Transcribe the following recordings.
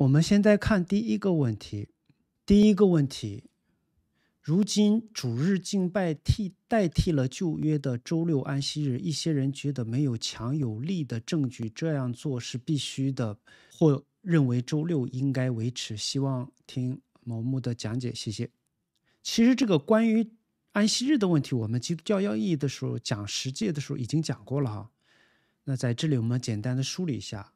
我们现在看第一个问题。第一个问题，如今主日敬拜替代替了旧约的周六安息日，一些人觉得没有强有力的证据这样做是必须的，或认为周六应该维持。希望听某牧的讲解，谢谢。其实这个关于安息日的问题，我们基督教要义的时候讲十诫的时候已经讲过了哈。那在这里我们简单的梳理一下。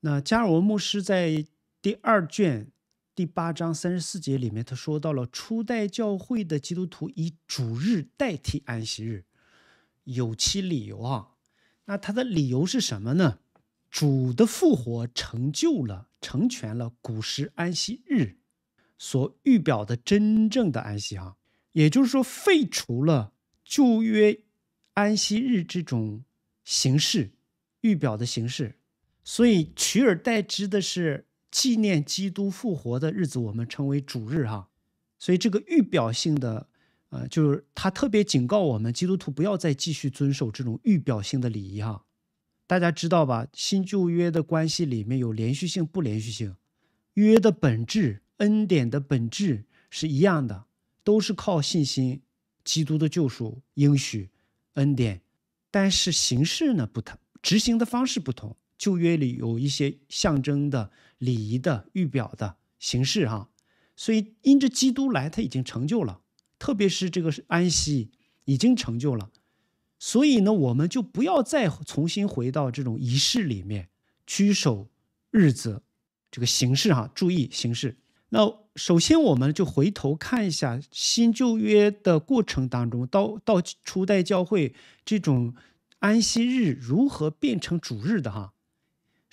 那加尔文牧师在第二卷第八章三十四节里面，他说到了初代教会的基督徒以主日代替安息日，有其理由啊。那他的理由是什么呢？主的复活成就了、成全了古时安息日所预表的真正的安息啊。也就是说，废除了旧约安息日这种形式预表的形式，所以取而代之的是。纪念基督复活的日子，我们称为主日哈，所以这个预表性的呃，就是他特别警告我们，基督徒不要再继续遵守这种预表性的礼仪哈。大家知道吧？新旧约的关系里面有连续性、不连续性，约的本质、恩典的本质是一样的，都是靠信心、基督的救赎应许、恩典，但是形式呢不同，执行的方式不同。旧约里有一些象征的。礼仪的预表的形式，哈，所以因着基督来，他已经成就了，特别是这个安息已经成就了，所以呢，我们就不要再重新回到这种仪式里面，拘守日子这个形式，哈，注意形式。那首先，我们就回头看一下新旧约的过程当中，到到初代教会这种安息日如何变成主日的，哈。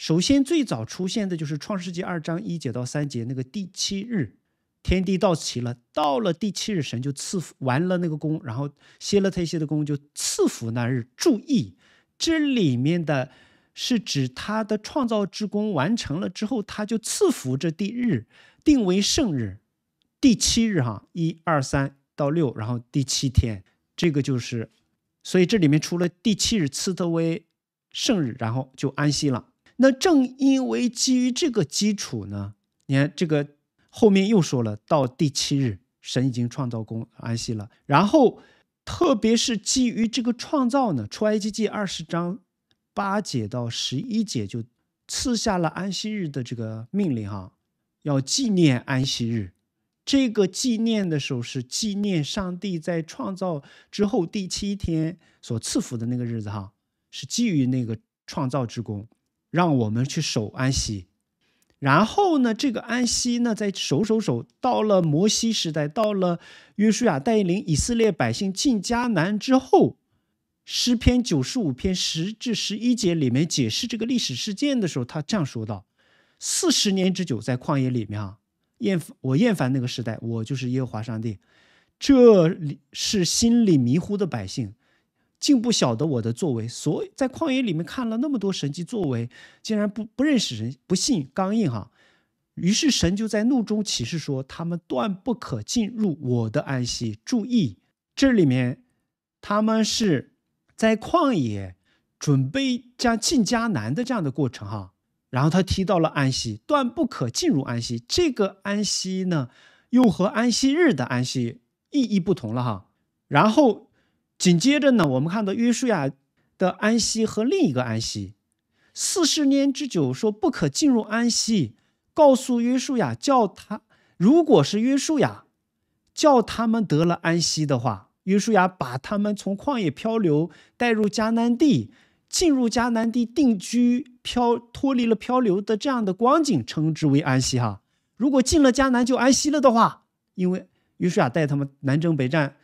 首先，最早出现的就是《创世纪》二章一节到三节那个第七日，天地到齐了。到了第七日，神就赐福完了那个工，然后歇了他一些的工，就赐福那日。注意，这里面的是指他的创造之功完成了之后，他就赐福这第日，定为圣日。第七日，哈，一二三到六，然后第七天，这个就是。所以这里面除了第七日赐他为圣日，然后就安息了。那正因为基于这个基础呢，你看这个后面又说了，到第七日，神已经创造工安息了。然后，特别是基于这个创造呢，出埃及记二十章八节到十一节就赐下了安息日的这个命令哈，要纪念安息日。这个纪念的时候是纪念上帝在创造之后第七天所赐福的那个日子哈，是基于那个创造之功。让我们去守安息，然后呢，这个安息呢，在守守守，到了摩西时代，到了约书亚带领以色列百姓进迦南之后，诗篇九十五篇十至十一节里面解释这个历史事件的时候，他这样说道：“四十年之久在旷野里面啊，厌我厌烦那个时代，我就是耶和华上帝，这里是心里迷糊的百姓。竟不晓得我的作为，所，在旷野里面看了那么多神迹作为，竟然不不认识神，不信刚硬哈。于是神就在怒中启示说：“他们断不可进入我的安息。”注意，这里面他们是在旷野准备加进迦南的这样的过程哈。然后他提到了安息，断不可进入安息。这个安息呢，又和安息日的安息意义不同了哈。然后。紧接着呢，我们看到约书亚的安息和另一个安息，四十年之久说不可进入安息，告诉约书亚叫他，如果是约书亚叫他们得了安息的话，约书亚把他们从旷野漂流带入迦南地，进入迦南地定居漂脱离了漂流的这样的光景称之为安息哈。如果进了迦南就安息了的话，因为约书亚带他们南征北战。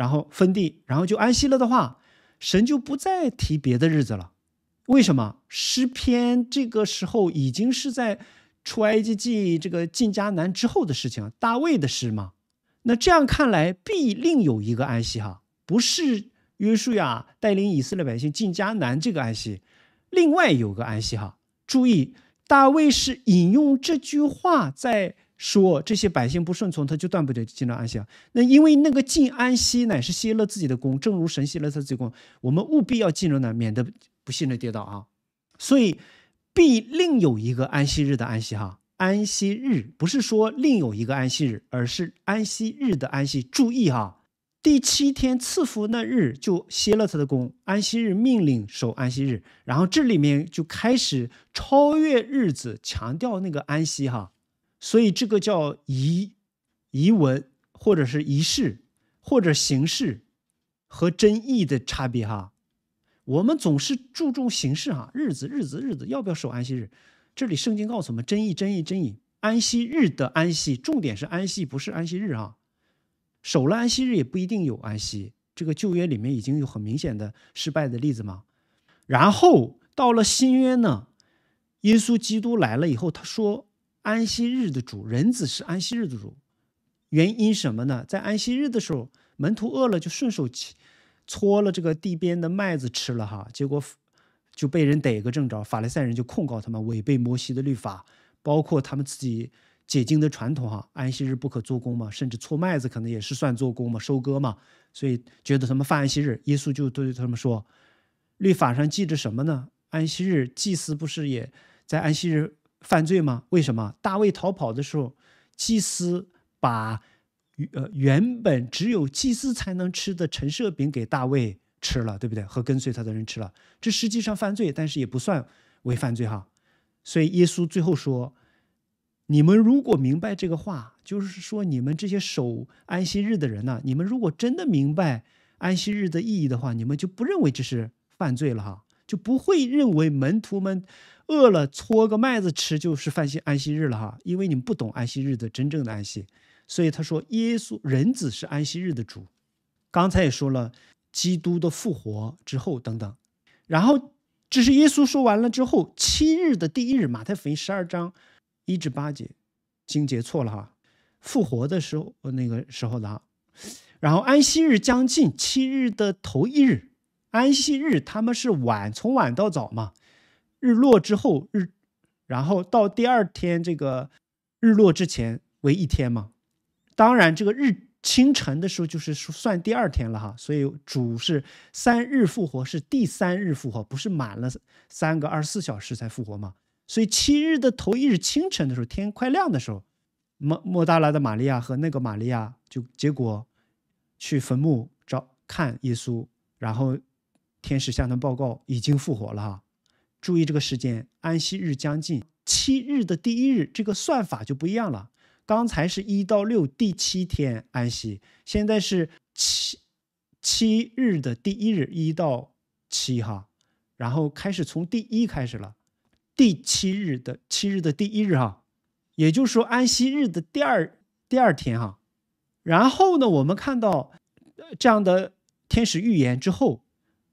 然后分地，然后就安息了的话，神就不再提别的日子了。为什么诗篇这个时候已经是在出埃及记这个进迦南之后的事情？大卫的诗嘛。那这样看来，必另有一个安息哈，不是约书亚带领以色列百姓进迦南这个安息，另外有个安息哈。注意，大卫是引用这句话在。说这些百姓不顺从，他就断不得进入安息。那因为那个进安息乃是歇了自己的功，正如神歇了他己功，我们务必要进入呢，免得不幸的跌倒啊。所以必另有一个安息日的安息哈。安息日不是说另有一个安息日，而是安息日的安息。注意哈，第七天赐福那日就歇了他的功。安息日命令守安息日，然后这里面就开始超越日子，强调那个安息哈。所以这个叫遗遗文，或者是仪式，或者形式，和真意的差别哈。我们总是注重形式哈，日子，日子，日子，要不要守安息日？这里圣经告诉我们，真意，真意，真意，安息日的安息，重点是安息，不是安息日啊。守了安息日也不一定有安息。这个旧约里面已经有很明显的失败的例子嘛。然后到了新约呢，耶稣基督来了以后，他说。安息日的主人子是安息日的主，原因什么呢？在安息日的时候，门徒饿了就顺手搓了这个地边的麦子吃了哈，结果就被人逮个正着，法利赛人就控告他们违背摩西的律法，包括他们自己解经的传统哈，安息日不可做工嘛，甚至搓麦子可能也是算做工嘛，收割嘛，所以觉得他们犯安息日。耶稣就对他们说，律法上记着什么呢？安息日祭司不是也在安息日？犯罪吗？为什么大卫逃跑的时候，祭司把呃原本只有祭司才能吃的陈设饼给大卫吃了，对不对？和跟随他的人吃了，这实际上犯罪，但是也不算为犯罪哈。所以耶稣最后说：“你们如果明白这个话，就是说你们这些守安息日的人呢，你们如果真的明白安息日的意义的话，你们就不认为这是犯罪了哈。”就不会认为门徒们饿了搓个麦子吃就是犯心安息日了哈，因为你们不懂安息日的真正的安息，所以他说耶稣人子是安息日的主。刚才也说了，基督的复活之后等等，然后这是耶稣说完了之后，七日的第一日，马太福音十二章一至八节，经节错了哈，复活的时候那个时候的哈，然后安息日将近七日的头一日。安息日他们是晚从晚到早嘛，日落之后日，然后到第二天这个日落之前为一天嘛。当然这个日清晨的时候就是算第二天了哈。所以主是三日复活是第三日复活，不是满了三个二十四小时才复活嘛。所以七日的头一日清晨的时候天快亮的时候，莫莫大拉的玛利亚和那个玛利亚就结果去坟墓找看耶稣，然后。天使向他报告，已经复活了哈。注意这个时间，安息日将近七日的第一日，这个算法就不一样了。刚才是一到六，第七天安息；现在是七七日的第一日，一到七哈。然后开始从第一开始了，第七日的七日的第一日哈，也就是说安息日的第二第二天哈。然后呢，我们看到这样的天使预言之后。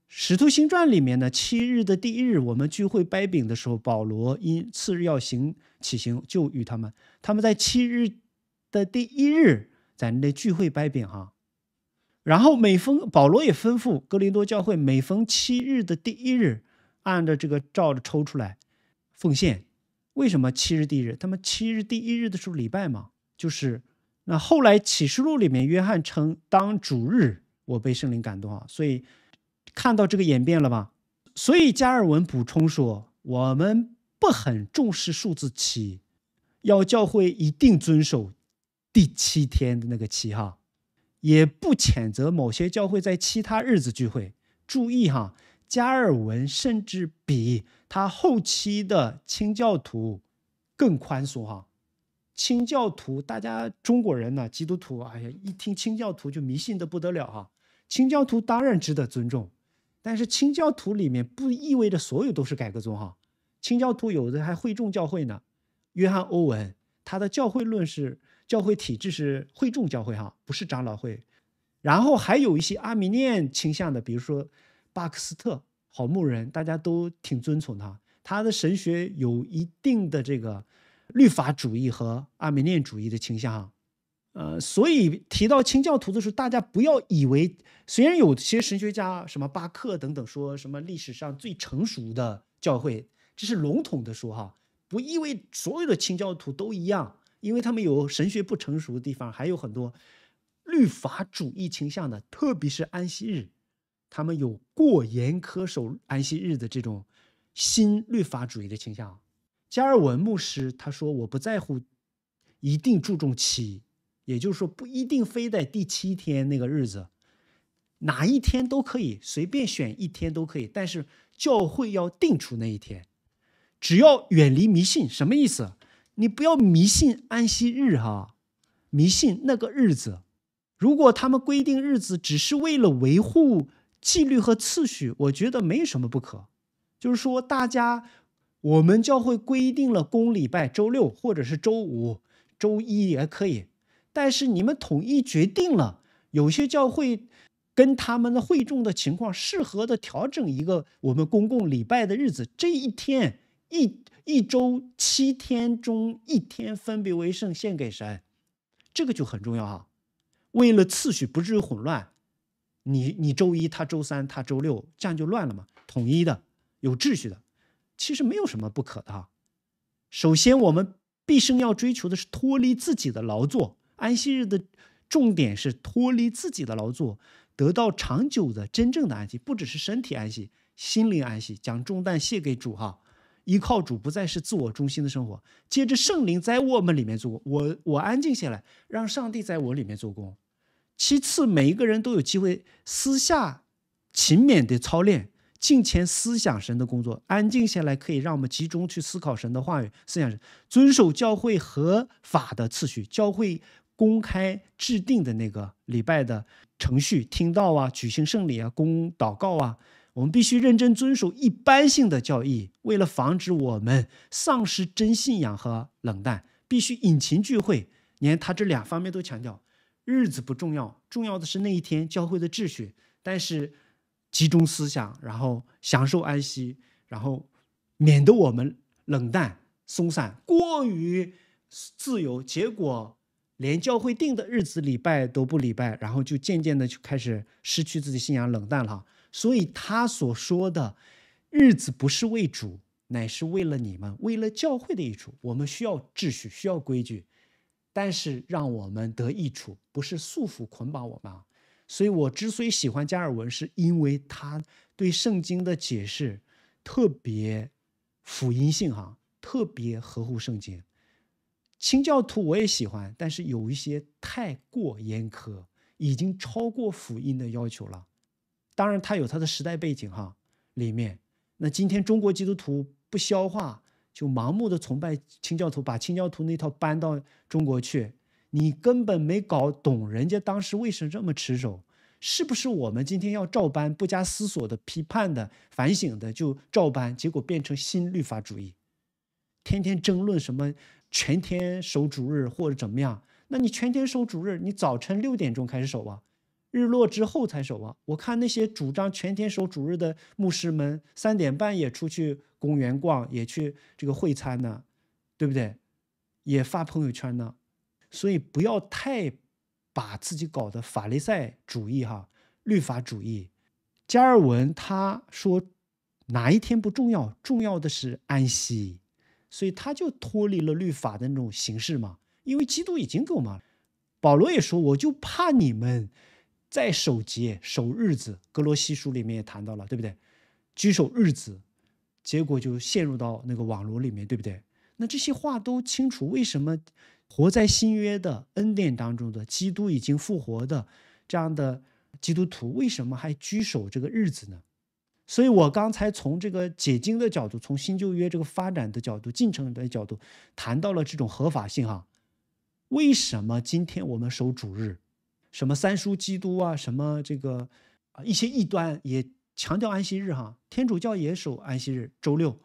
《使徒行传》里面呢，七日的第一日，我们聚会掰饼的时候，保罗因次日要行起行，就与他们。他们在七日的第一日，在那聚会掰饼哈。然后每逢保罗也吩咐哥林多教会，每逢七日的第一日，按照这个照着抽出来奉献。为什么七日第一日？他们七日第一日的时候礼拜嘛，就是那后来《启示录》里面，约翰称当主日，我被圣灵感动啊，所以。看到这个演变了吧？所以加尔文补充说：“我们不很重视数字七，要教会一定遵守第七天的那个七哈，也不谴责某些教会在其他日子聚会。注意哈，加尔文甚至比他后期的清教徒更宽松哈。清教徒，大家中国人呢，基督徒，哎呀，一听清教徒就迷信的不得了哈。清教徒当然值得尊重。”但是清教徒里面不意味着所有都是改革宗哈，清教徒有的还会众教会呢，约翰·欧文他的教会论是教会体制是会众教会哈，不是长老会，然后还有一些阿米念倾向的，比如说巴克斯特好牧人，大家都挺尊崇他，他的神学有一定的这个律法主义和阿米念主义的倾向呃，所以提到清教徒的时候，大家不要以为，虽然有些神学家什么巴克等等说什么历史上最成熟的教会，这是笼统的说哈，不意味所有的清教徒都一样，因为他们有神学不成熟的地方，还有很多律法主义倾向的，特别是安息日，他们有过严苛守安息日的这种新律法主义的倾向。加尔文牧师他说：“我不在乎，一定注重七。”也就是说，不一定非在第七天那个日子，哪一天都可以，随便选一天都可以。但是教会要定出那一天，只要远离迷信。什么意思？你不要迷信安息日哈，迷信那个日子。如果他们规定日子只是为了维护纪律和次序，我觉得没什么不可。就是说，大家我们教会规定了公礼拜，周六或者是周五、周一也可以。但是你们统一决定了，有些教会跟他们的会众的情况适合的调整一个我们公共礼拜的日子，这一天一一周七天中一天分别为圣献给神，这个就很重要啊。为了次序不至于混乱，你你周一他周三他周六这样就乱了嘛。统一的有秩序的，其实没有什么不可的哈。首先，我们毕生要追求的是脱离自己的劳作。安息日的重点是脱离自己的劳作，得到长久的真正的安息，不只是身体安息，心灵安息，将重担卸给主哈，依靠主，不再是自我中心的生活。接着圣灵在我们里面做工，我我安静下来，让上帝在我里面做工。其次，每一个人都有机会私下勤勉的操练，进前思想神的工作，安静下来可以让我们集中去思考神的话语，思想神，遵守教会合法的次序，教会。公开制定的那个礼拜的程序，听到啊，举行圣礼啊，公祷告啊，我们必须认真遵守一般性的教义，为了防止我们丧失真信仰和冷淡，必须引擎聚会。你看，他这两方面都强调：日子不重要，重要的是那一天教会的秩序。但是，集中思想，然后享受安息，然后免得我们冷淡、松散、过于自由，结果。连教会定的日子礼拜都不礼拜，然后就渐渐的就开始失去自己信仰冷淡了。所以他所说的日子不是为主，乃是为了你们，为了教会的益处。我们需要秩序，需要规矩，但是让我们得益处，不是束缚捆绑我们。所以我之所以喜欢加尔文，是因为他对圣经的解释特别福音性哈，特别合乎圣经。清教徒我也喜欢，但是有一些太过严苛，已经超过福音的要求了。当然，他有他的时代背景哈，里面。那今天中国基督徒不消化，就盲目的崇拜清教徒，把清教徒那套搬到中国去，你根本没搞懂人家当时为什么这么持守，是不是我们今天要照搬，不加思索的批判的反省的就照搬，结果变成新律法主义？天天争论什么全天守主日或者怎么样？那你全天守主日，你早晨六点钟开始守啊，日落之后才守啊。我看那些主张全天守主日的牧师们，三点半也出去公园逛，也去这个会餐呢，对不对？也发朋友圈呢。所以不要太把自己搞得法利赛主义哈，律法主义。加尔文他说哪一天不重要，重要的是安息。所以他就脱离了律法的那种形式嘛，因为基督已经够嘛。保罗也说，我就怕你们在守节、守日子。格罗西书里面也谈到了，对不对？居守日子，结果就陷入到那个网络里面，对不对？那这些话都清楚，为什么活在新约的恩典当中的基督已经复活的这样的基督徒，为什么还居守这个日子呢？所以，我刚才从这个解经的角度，从新旧约这个发展的角度、进程的角度，谈到了这种合法性哈。为什么今天我们守主日？什么三书基督啊，什么这个啊一些异端也强调安息日哈。天主教也守安息日，周六、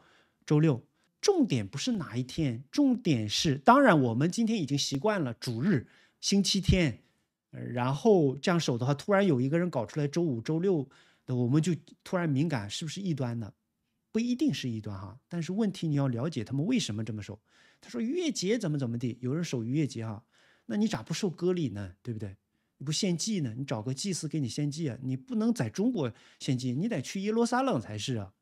周六。重点不是哪一天，重点是当然我们今天已经习惯了主日、星期天，然后这样守的话，突然有一个人搞出来周五、周六。那我们就突然敏感，是不是异端呢？不一定是异端哈。但是问题你要了解他们为什么这么守。他说逾越节怎么怎么地，有人守逾越节哈，那你咋不受割礼呢？对不对？你不献祭呢？你找个祭司给你献祭啊？你不能在中国献祭，你得去耶路撒冷才是啊。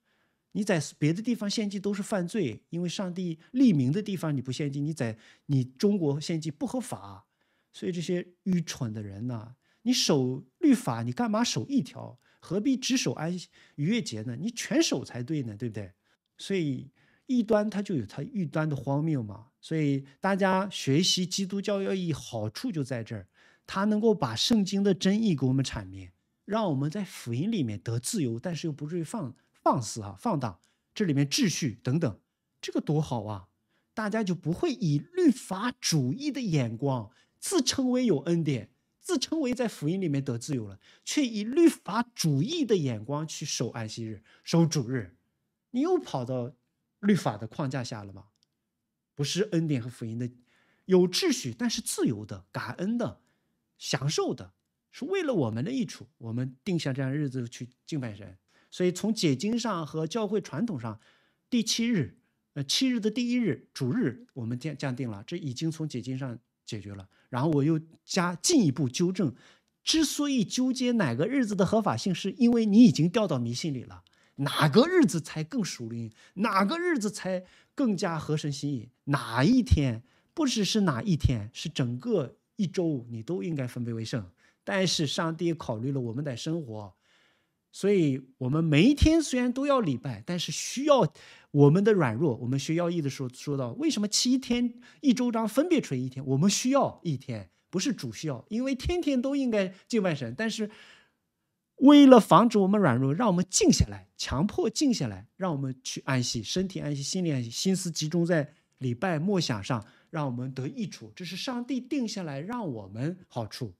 你在别的地方献祭都是犯罪，因为上帝立名的地方你不献祭，你在你中国献祭不合法。所以这些愚蠢的人呐，你守律法，你干嘛守一条？何必只守安逾越节呢？你全守才对呢，对不对？所以异端它就有它异端的荒谬嘛。所以大家学习基督教要义，好处就在这儿，他能够把圣经的真意给我们阐明，让我们在福音里面得自由，但是又不至于放放肆啊、放荡。这里面秩序等等，这个多好啊！大家就不会以律法主义的眼光自称为有恩典。自称为在福音里面得自由了，却以律法主义的眼光去守安息日、守主日，你又跑到律法的框架下了吗？不是恩典和福音的，有秩序但是自由的、感恩的、享受的，是为了我们的益处，我们定下这样日子去敬拜神。所以从解经上和教会传统上，第七日，呃，七日的第一日主日，我们降降定了，这已经从解经上。解决了，然后我又加进一步纠正。之所以纠结哪个日子的合法性，是因为你已经掉到迷信里了。哪个日子才更属灵？哪个日子才更加合神心意？哪一天不只是哪一天，是整个一周你都应该分配为盛。但是上帝考虑了我们的生活。所以，我们每一天虽然都要礼拜，但是需要我们的软弱。我们学要义的时候说到，为什么七天一周章分别出一天？我们需要一天，不是主需要，因为天天都应该敬拜神。但是，为了防止我们软弱，让我们静下来，强迫静下来，让我们去安息，身体安息，心里安息，心思集中在礼拜默想上，让我们得益处。这是上帝定下来让我们好处。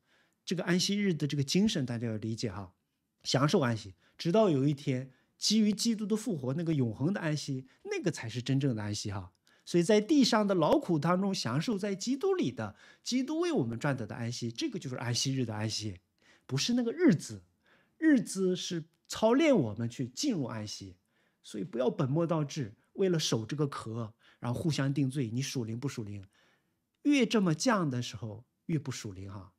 这个安息日的这个精神，大家要理解哈。享受安息，直到有一天，基于基督的复活，那个永恒的安息，那个才是真正的安息哈。所以在地上的劳苦当中享受在基督里的基督为我们赚得的安息，这个就是安息日的安息，不是那个日子。日子是操练我们去进入安息，所以不要本末倒置，为了守这个壳，然后互相定罪，你属灵不属灵？越这么降的时候，越不属灵哈。